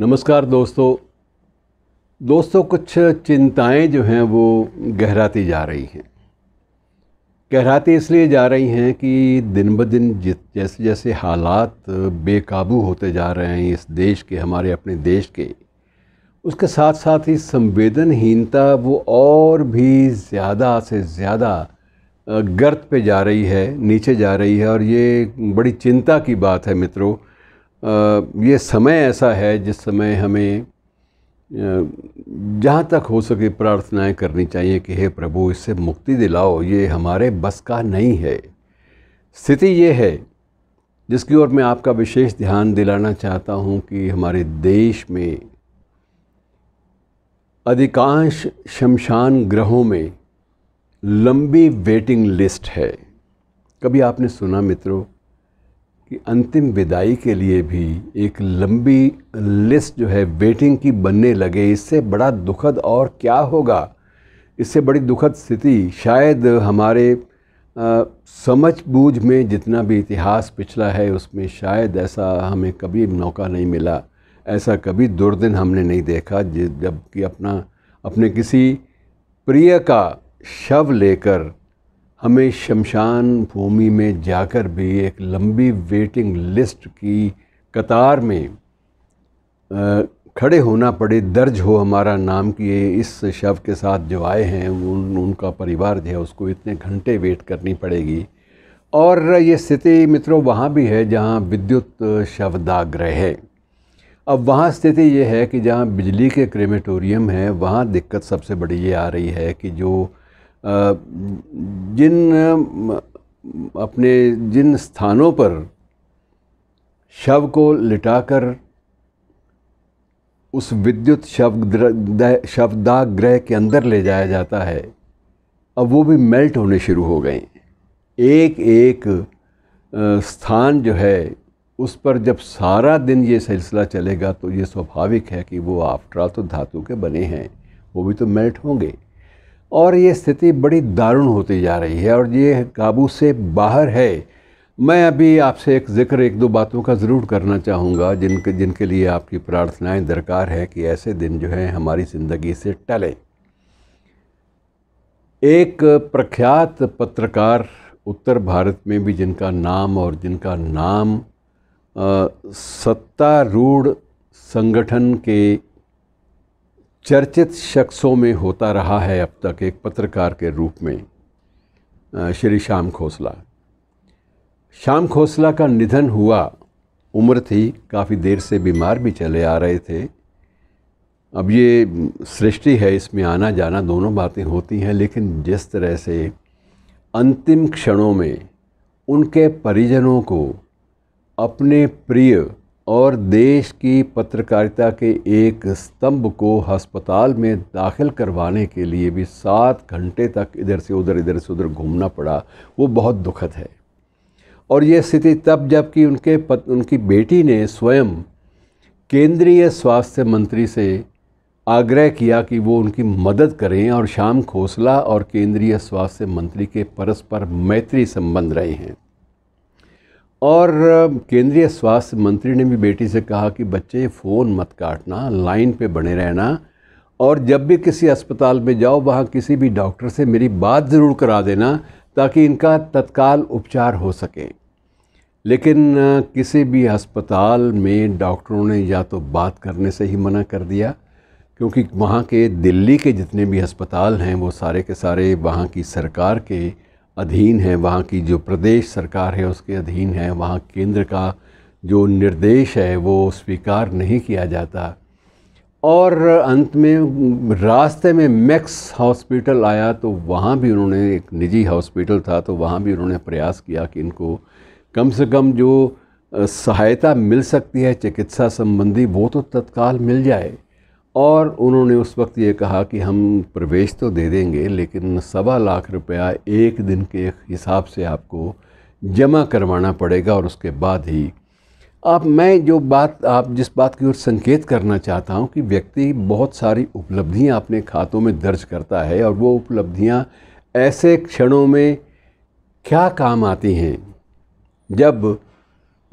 नमस्कार दोस्तों दोस्तों कुछ चिंताएं जो हैं वो गहराती जा रही हैं गहराती इसलिए जा रही हैं कि दिन ब दिन जैसे जैसे हालात बेकाबू होते जा रहे हैं इस देश के हमारे अपने देश के उसके साथ साथ ही संवेदनहीनता वो और भी ज़्यादा से ज़्यादा गर्त पे जा रही है नीचे जा रही है और ये बड़ी चिंता की बात है मित्रों ये समय ऐसा है जिस समय हमें जहाँ तक हो सके प्रार्थनाएं करनी चाहिए कि हे प्रभु इससे मुक्ति दिलाओ ये हमारे बस का नहीं है स्थिति ये है जिसकी ओर मैं आपका विशेष ध्यान दिलाना चाहता हूँ कि हमारे देश में अधिकांश शमशान ग्रहों में लंबी वेटिंग लिस्ट है कभी आपने सुना मित्रों कि अंतिम विदाई के लिए भी एक लंबी लिस्ट जो है वेटिंग की बनने लगे इससे बड़ा दुखद और क्या होगा इससे बड़ी दुखद स्थिति शायद हमारे आ, समझ बूझ में जितना भी इतिहास पिछला है उसमें शायद ऐसा हमें कभी मौका नहीं मिला ऐसा कभी दुर्दिन हमने नहीं देखा जबकि अपना अपने किसी प्रिय का शव लेकर हमें शमशान भूमि में जाकर भी एक लंबी वेटिंग लिस्ट की कतार में खड़े होना पड़े दर्ज हो हमारा नाम कि इस शव के साथ जो आए हैं उन उनका परिवार जो है उसको इतने घंटे वेट करनी पड़ेगी और ये स्थिति मित्रों वहाँ भी है जहाँ विद्युत शवदाग्रह है अब वहाँ स्थिति ये है कि जहाँ बिजली के क्रेमेटोरियम है वहाँ दिक्कत सबसे बड़ी ये आ रही है कि जो जिन अपने जिन स्थानों पर शव को लिटाकर उस विद्युत शव शवदाह ग्रह के अंदर ले जाया जाता है अब वो भी मेल्ट होने शुरू हो गए एक एक स्थान जो है उस पर जब सारा दिन ये सिलसिला चलेगा तो ये स्वाभाविक है कि वो ऑल तो धातु के बने हैं वो भी तो मेल्ट होंगे और ये स्थिति बड़ी दारुण होती जा रही है और ये काबू से बाहर है मैं अभी आपसे एक ज़िक्र एक दो बातों का ज़रूर करना चाहूँगा जिनके जिनके लिए आपकी प्रार्थनाएं दरकार है कि ऐसे दिन जो हैं हमारी ज़िंदगी से टलें एक प्रख्यात पत्रकार उत्तर भारत में भी जिनका नाम और जिनका नाम सत्तारूढ़ संगठन के चर्चित शख्सों में होता रहा है अब तक एक पत्रकार के रूप में श्री श्याम खोसला श्याम खोसला का निधन हुआ उम्र थी काफ़ी देर से बीमार भी चले आ रहे थे अब ये सृष्टि है इसमें आना जाना दोनों बातें होती हैं लेकिन जिस तरह से अंतिम क्षणों में उनके परिजनों को अपने प्रिय और देश की पत्रकारिता के एक स्तंभ को अस्पताल में दाखिल करवाने के लिए भी सात घंटे तक इधर से उधर इधर से उधर घूमना पड़ा वो बहुत दुखद है और ये स्थिति तब जबकि उनके पत, उनकी बेटी ने स्वयं केंद्रीय स्वास्थ्य मंत्री से आग्रह किया कि वो उनकी मदद करें और शाम खोसला और केंद्रीय स्वास्थ्य मंत्री के परस्पर मैत्री संबंध रहे हैं और केंद्रीय स्वास्थ्य मंत्री ने भी बेटी से कहा कि बच्चे फ़ोन मत काटना लाइन पे बने रहना और जब भी किसी अस्पताल में जाओ वहाँ किसी भी डॉक्टर से मेरी बात ज़रूर करा देना ताकि इनका तत्काल उपचार हो सके लेकिन किसी भी अस्पताल में डॉक्टरों ने या तो बात करने से ही मना कर दिया क्योंकि वहाँ के दिल्ली के जितने भी अस्पताल हैं वो सारे के सारे वहाँ की सरकार के अधीन है वहाँ की जो प्रदेश सरकार है उसके अधीन है वहाँ केंद्र का जो निर्देश है वो स्वीकार नहीं किया जाता और अंत में रास्ते में मैक्स हॉस्पिटल आया तो वहाँ भी उन्होंने एक निजी हॉस्पिटल था तो वहाँ भी उन्होंने प्रयास किया कि इनको कम से कम जो सहायता मिल सकती है चिकित्सा संबंधी वो तो तत्काल मिल जाए और उन्होंने उस वक्त ये कहा कि हम प्रवेश तो दे देंगे लेकिन सवा लाख रुपया एक दिन के हिसाब से आपको जमा करवाना पड़ेगा और उसके बाद ही आप मैं जो बात आप जिस बात की ओर संकेत करना चाहता हूँ कि व्यक्ति बहुत सारी उपलब्धियाँ अपने खातों में दर्ज करता है और वो उपलब्धियाँ ऐसे क्षणों में क्या काम आती हैं जब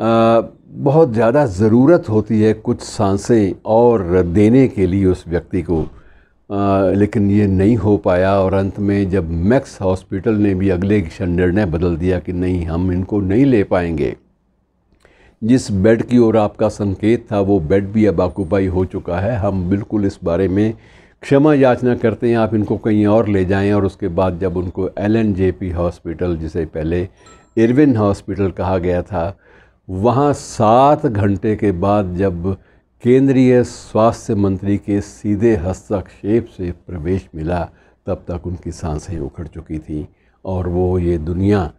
आ, बहुत ज़्यादा ज़रूरत होती है कुछ सांसें और देने के लिए उस व्यक्ति को आ, लेकिन ये नहीं हो पाया और अंत में जब मैक्स हॉस्पिटल ने भी अगले क्षण निर्णय बदल दिया कि नहीं हम इनको नहीं ले पाएंगे जिस बेड की ओर आपका संकेत था वो बेड भी अब ऑक्यूपाई हो चुका है हम बिल्कुल इस बारे में क्षमा याचना करते हैं आप इनको कहीं और ले जाएं और उसके बाद जब उनको L N J P hospital जिसे पहले इरविन हॉस्पिटल कहा गया था वहाँ सात घंटे के बाद जब केंद्रीय स्वास्थ्य मंत्री के सीधे हस्तक्षेप से प्रवेश मिला तब तक उनकी सांसें उखड़ चुकी थीं और वो ये दुनिया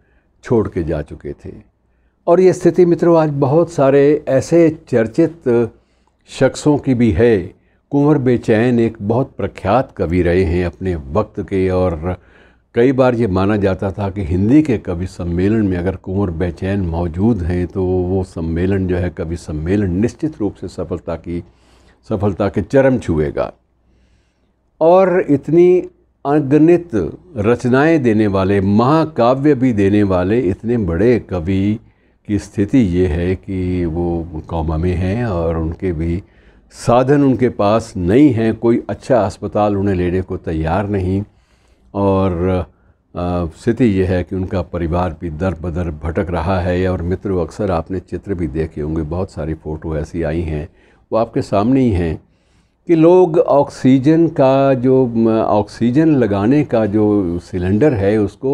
छोड़ के जा चुके थे और ये स्थिति मित्रों आज बहुत सारे ऐसे चर्चित शख्सों की भी है कुंवर बेचैन एक बहुत प्रख्यात कवि रहे हैं अपने वक्त के और कई बार ये माना जाता था कि हिंदी के कवि सम्मेलन में अगर कुंवर बेचैन मौजूद हैं तो वो सम्मेलन जो है कवि सम्मेलन निश्चित रूप से सफलता की सफलता के चरम छुएगा और इतनी अगणित रचनाएं देने वाले महाकाव्य भी देने वाले इतने बड़े कवि की स्थिति ये है कि वो कौमा में हैं और उनके भी साधन उनके पास नहीं हैं कोई अच्छा अस्पताल उन्हें लेने को तैयार नहीं और स्थिति यह है कि उनका परिवार भी दर बदर भटक रहा है और मित्र अक्सर आपने चित्र भी देखे होंगे बहुत सारी फ़ोटो ऐसी आई हैं वो आपके सामने ही हैं कि लोग ऑक्सीजन का जो ऑक्सीजन लगाने का जो सिलेंडर है उसको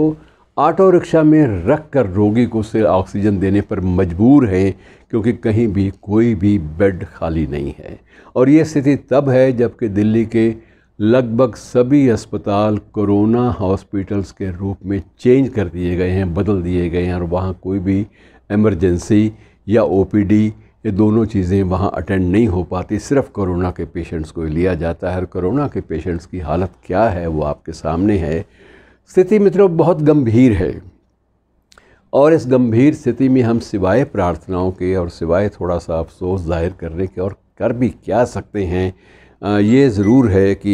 ऑटो रिक्शा में रख कर रोगी को से ऑक्सीजन देने पर मजबूर हैं क्योंकि कहीं भी कोई भी बेड खाली नहीं है और ये स्थिति तब है जबकि दिल्ली के लगभग सभी अस्पताल कोरोना हॉस्पिटल्स के रूप में चेंज कर दिए गए हैं बदल दिए गए हैं और वहाँ कोई भी एमरजेंसी या ओपीडी ये दोनों चीज़ें वहाँ अटेंड नहीं हो पाती सिर्फ कोरोना के पेशेंट्स को लिया जाता है और कोरोना के पेशेंट्स की हालत क्या है वो आपके सामने है स्थिति मित्रों बहुत गंभीर है और इस गंभीर स्थिति में हम सिवाय प्रार्थनाओं के और सिवाय थोड़ा सा अफसोस जाहिर करने के और कर भी क्या सकते हैं ये ज़रूर है कि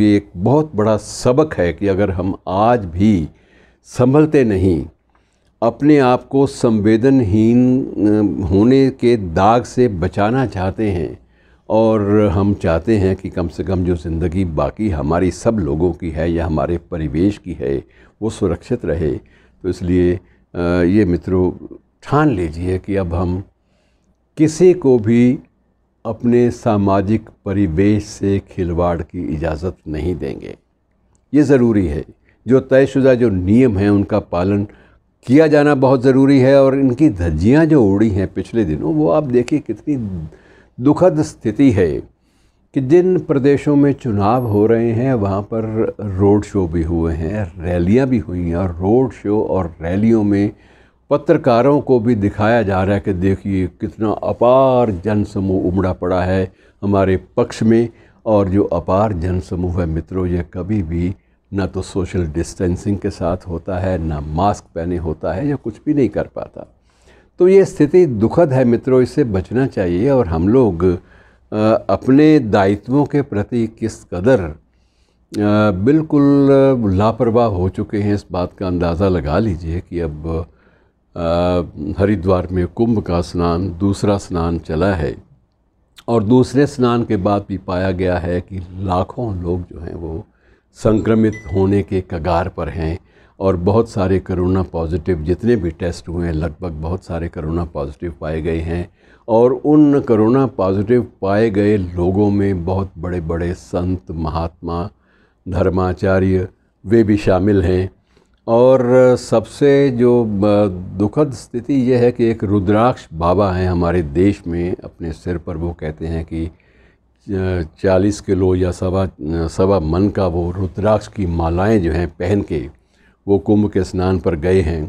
ये एक बहुत बड़ा सबक है कि अगर हम आज भी संभलते नहीं अपने आप को संवेदनहीन होने के दाग से बचाना चाहते हैं और हम चाहते हैं कि कम से कम जो ज़िंदगी बाकी हमारी सब लोगों की है या हमारे परिवेश की है वो सुरक्षित रहे तो इसलिए ये मित्रों ठान लीजिए कि अब हम किसी को भी अपने सामाजिक परिवेश से खिलवाड़ की इजाज़त नहीं देंगे ये ज़रूरी है जो तयशुदा जो नियम हैं उनका पालन किया जाना बहुत ज़रूरी है और इनकी धज्जियाँ जो उड़ी हैं पिछले दिनों वो आप देखिए कितनी दुखद स्थिति है कि जिन प्रदेशों में चुनाव हो रहे हैं वहाँ पर रोड शो भी हुए हैं रैलियाँ भी हुई हैं और रोड शो और रैलियों में पत्रकारों को भी दिखाया जा रहा है कि देखिए कितना अपार जनसमूह उमड़ा पड़ा है हमारे पक्ष में और जो अपार जनसमूह है मित्रों ये कभी भी ना तो सोशल डिस्टेंसिंग के साथ होता है ना मास्क पहने होता है या कुछ भी नहीं कर पाता तो ये स्थिति दुखद है मित्रों इससे बचना चाहिए और हम लोग अपने दायित्वों के प्रति किस कदर बिल्कुल लापरवाह हो चुके हैं इस बात का अंदाज़ा लगा लीजिए कि अब हरिद्वार में कुंभ का स्नान दूसरा स्नान चला है और दूसरे स्नान के बाद भी पाया गया है कि लाखों लोग जो हैं वो संक्रमित होने के कगार पर हैं और बहुत सारे कोरोना पॉजिटिव जितने भी टेस्ट हुए हैं लगभग बहुत सारे कोरोना पॉजिटिव पाए गए हैं और उन कोरोना पॉजिटिव पाए गए लोगों में बहुत बड़े बड़े संत महात्मा धर्माचार्य वे भी शामिल हैं और सबसे जो दुखद स्थिति यह है कि एक रुद्राक्ष बाबा हैं हमारे देश में अपने सिर पर वो कहते हैं कि चालीस किलो या सवा सवा मन का वो रुद्राक्ष की मालाएं जो हैं पहन के वो कुंभ के स्नान पर गए हैं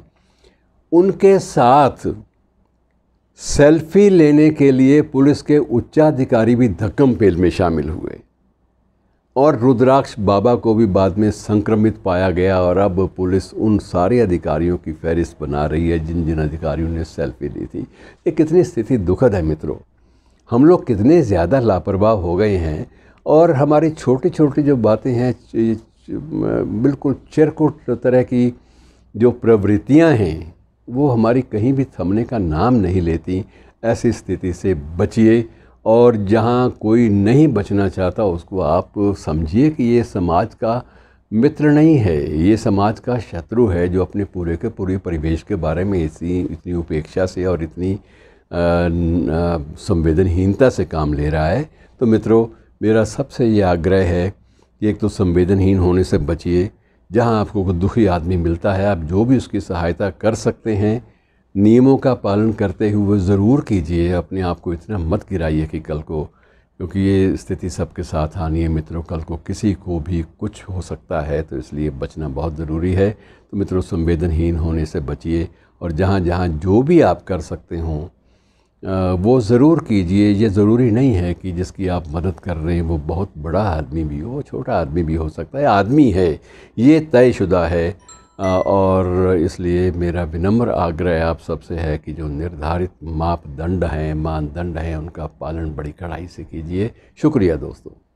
उनके साथ सेल्फी लेने के लिए पुलिस के उच्चाधिकारी भी धक्कम पेल में शामिल हुए और रुद्राक्ष बाबा को भी बाद में संक्रमित पाया गया और अब पुलिस उन सारे अधिकारियों की फहरिस्त बना रही है जिन जिन अधिकारियों ने सेल्फी ली थी ये कितनी स्थिति दुखद है मित्रों हम लोग कितने ज़्यादा लापरवाह हो गए हैं और हमारी छोटी छोटी जो बातें हैं बिल्कुल चिरकुट तरह की जो प्रवृत्तियां हैं वो हमारी कहीं भी थमने का नाम नहीं लेती ऐसी स्थिति से बचिए और जहाँ कोई नहीं बचना चाहता उसको आप समझिए कि ये समाज का मित्र नहीं है ये समाज का शत्रु है जो अपने पूरे के पूरे परिवेश के बारे में इसी इतनी उपेक्षा से और इतनी संवेदनहीनता से काम ले रहा है तो मित्रों मेरा सबसे ये आग्रह है कि एक तो संवेदनहीन होने से बचिए जहाँ आपको दुखी आदमी मिलता है आप जो भी उसकी सहायता कर सकते हैं नियमों का पालन करते हुए ज़रूर कीजिए अपने आप को इतना मत गिराइए कि कल को क्योंकि ये स्थिति सबके साथ आनी है मित्रों कल को किसी को भी कुछ हो सकता है तो इसलिए बचना बहुत ज़रूरी है तो मित्रों संवेदनहीन होने से बचिए और जहाँ जहाँ जो भी आप कर सकते हों वो ज़रूर कीजिए ये ज़रूरी नहीं है कि जिसकी आप मदद कर रहे हैं वो बहुत बड़ा आदमी भी हो छोटा आदमी भी हो सकता है आदमी है ये तयशुदा है और इसलिए मेरा विनम्र आग्रह आप सबसे है कि जो निर्धारित मापदंड हैं मानदंड हैं उनका पालन बड़ी कड़ाई से कीजिए शुक्रिया दोस्तों